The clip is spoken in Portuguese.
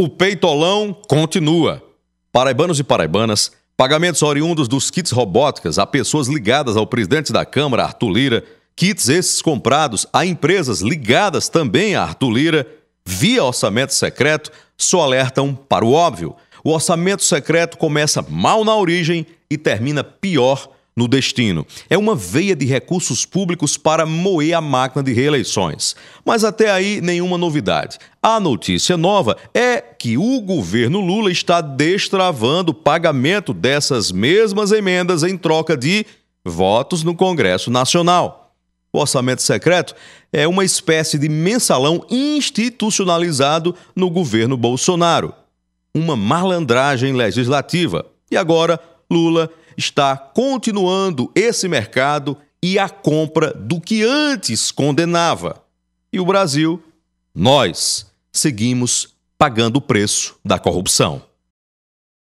O peitolão continua. Paraibanos e paraibanas, pagamentos oriundos dos kits robóticas a pessoas ligadas ao presidente da Câmara, Arthur Lira, kits esses comprados a empresas ligadas também a Arthur Lira, via orçamento secreto, só alertam para o óbvio. O orçamento secreto começa mal na origem e termina pior no destino. É uma veia de recursos públicos para moer a máquina de reeleições. Mas até aí, nenhuma novidade. A notícia nova é que o governo Lula está destravando o pagamento dessas mesmas emendas em troca de votos no Congresso Nacional. O orçamento secreto é uma espécie de mensalão institucionalizado no governo Bolsonaro. Uma malandragem legislativa. E agora Lula está continuando esse mercado e a compra do que antes condenava. E o Brasil, nós, seguimos pagando o preço da corrupção.